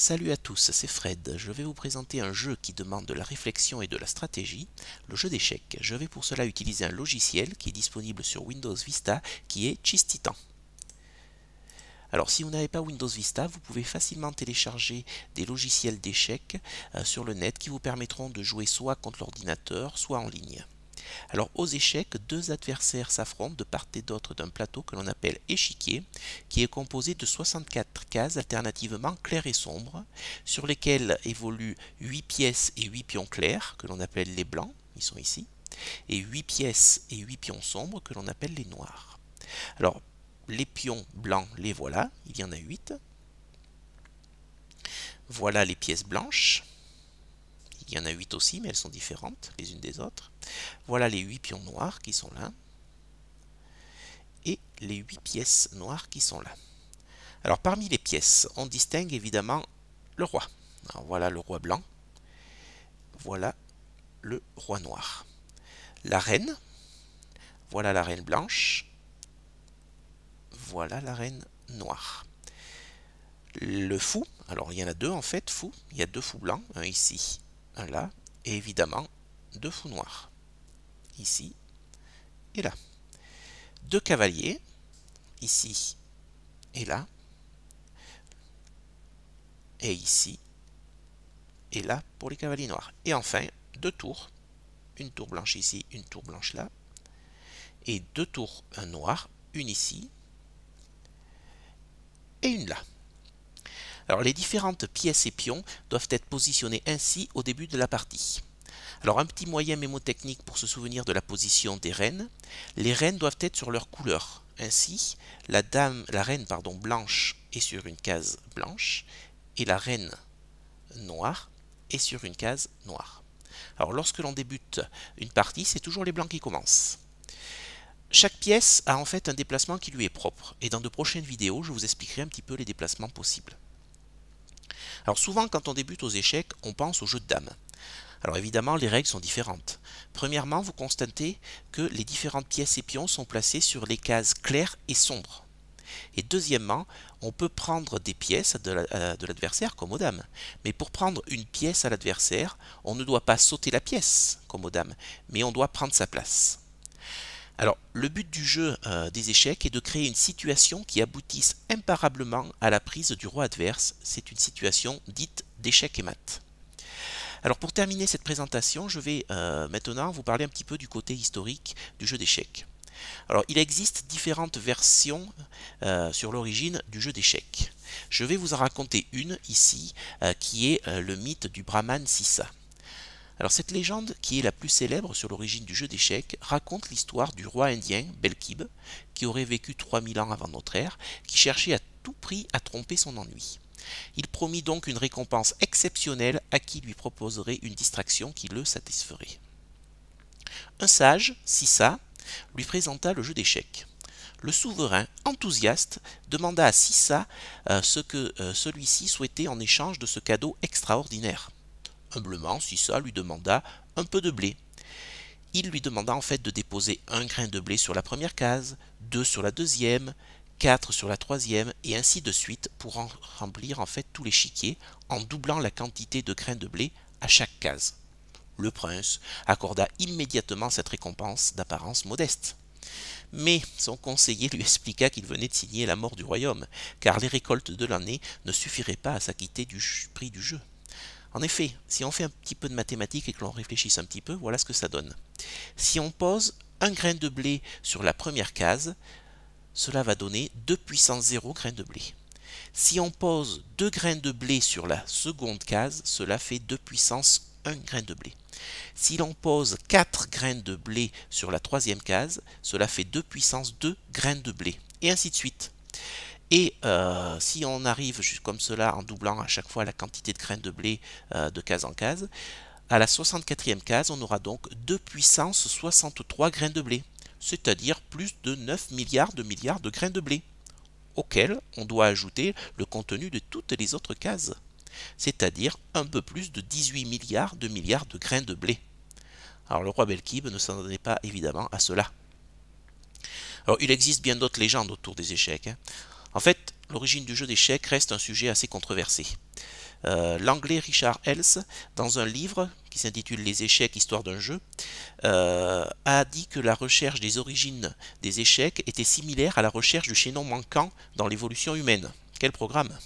Salut à tous, c'est Fred. Je vais vous présenter un jeu qui demande de la réflexion et de la stratégie, le jeu d'échecs. Je vais pour cela utiliser un logiciel qui est disponible sur Windows Vista qui est Chess Titan. Alors si vous n'avez pas Windows Vista, vous pouvez facilement télécharger des logiciels d'échecs euh, sur le net qui vous permettront de jouer soit contre l'ordinateur, soit en ligne. Alors aux échecs, deux adversaires s'affrontent de part et d'autre d'un plateau que l'on appelle échiquier, qui est composé de 64 cases alternativement claires et sombres, sur lesquelles évoluent 8 pièces et 8 pions clairs, que l'on appelle les blancs, ils sont ici, et 8 pièces et 8 pions sombres, que l'on appelle les noirs. Alors les pions blancs, les voilà, il y en a 8. Voilà les pièces blanches. Il y en a huit aussi, mais elles sont différentes les unes des autres. Voilà les huit pions noirs qui sont là. Et les huit pièces noires qui sont là. Alors parmi les pièces, on distingue évidemment le roi. voilà le roi blanc. Voilà le roi noir. La reine. Voilà la reine blanche. Voilà la reine noire. Le fou. Alors il y en a deux en fait, fou. Il y a deux fous blancs, un ici là, et évidemment deux fous noirs, ici et là. Deux cavaliers, ici et là, et ici et là pour les cavaliers noirs. Et enfin, deux tours, une tour blanche ici, une tour blanche là, et deux tours, un noir, une ici et une là. Alors les différentes pièces et pions doivent être positionnées ainsi au début de la partie. Alors un petit moyen mnémotechnique pour se souvenir de la position des reines. Les reines doivent être sur leur couleur. Ainsi, la, dame, la reine pardon, blanche est sur une case blanche et la reine noire est sur une case noire. Alors lorsque l'on débute une partie, c'est toujours les blancs qui commencent. Chaque pièce a en fait un déplacement qui lui est propre, et dans de prochaines vidéos, je vous expliquerai un petit peu les déplacements possibles. Alors souvent quand on débute aux échecs, on pense au jeu de dames. Alors évidemment, les règles sont différentes. Premièrement, vous constatez que les différentes pièces et pions sont placées sur les cases claires et sombres. Et deuxièmement, on peut prendre des pièces de euh, l'adversaire comme aux dames. Mais pour prendre une pièce à l'adversaire, on ne doit pas sauter la pièce comme aux dames, mais on doit prendre sa place. Alors, le but du jeu euh, des échecs est de créer une situation qui aboutisse imparablement à la prise du roi adverse. C'est une situation dite d'échec et mat. Alors pour terminer cette présentation, je vais euh, maintenant vous parler un petit peu du côté historique du jeu d'échecs. Alors il existe différentes versions euh, sur l'origine du jeu d'échecs. Je vais vous en raconter une ici qui est le mythe du Brahman Sissa. Alors cette légende, qui est la plus célèbre sur l'origine du jeu d'échecs, raconte l'histoire du roi indien Belkib, qui aurait vécu 3000 ans avant notre ère, qui cherchait à tout prix à tromper son ennui. Il promit donc une récompense exceptionnelle à qui lui proposerait une distraction qui le satisferait. Un sage, Sissa, lui présenta le jeu d'échecs. Le souverain, enthousiaste, demanda à Sissa euh, ce que euh, celui-ci souhaitait en échange de ce cadeau extraordinaire humblement, Sissa lui demanda un peu de blé. Il lui demanda en fait de déposer un grain de blé sur la première case, deux sur la deuxième, quatre sur la troisième, et ainsi de suite pour en remplir en fait tous les l'échiquier en doublant la quantité de grains de blé à chaque case. Le prince accorda immédiatement cette récompense d'apparence modeste. Mais son conseiller lui expliqua qu'il venait de signer la mort du royaume, car les récoltes de l'année ne suffiraient pas à s'acquitter du prix du jeu. En effet, si on fait un petit peu de mathématiques et que l'on réfléchisse un petit peu, voilà ce que ça donne. Si on pose un grain de blé sur la première case, cela va donner 2 puissance 0 grains de blé. Si on pose 2 grains de blé sur la seconde case, cela fait 2 puissance 1 grain de blé. Si l'on pose 4 grains de blé sur la troisième case, cela fait 2 puissance 2 grains de blé. Et ainsi de suite. Et euh, si on arrive juste comme cela en doublant à chaque fois la quantité de graines de blé euh, de case en case, à la 64e case, on aura donc 2 puissance 63 grains de blé, c'est-à-dire plus de 9 milliards de milliards de grains de blé, auxquels on doit ajouter le contenu de toutes les autres cases, c'est-à-dire un peu plus de 18 milliards de milliards de grains de blé. Alors le roi Belkib ne s'en donnait pas évidemment à cela. Alors il existe bien d'autres légendes autour des échecs. Hein. En fait, l'origine du jeu d'échecs reste un sujet assez controversé. Euh, l'anglais Richard Else dans un livre qui s'intitule Les échecs, histoire d'un jeu, euh, a dit que la recherche des origines des échecs était similaire à la recherche du chaînon manquant dans l'évolution humaine. Quel programme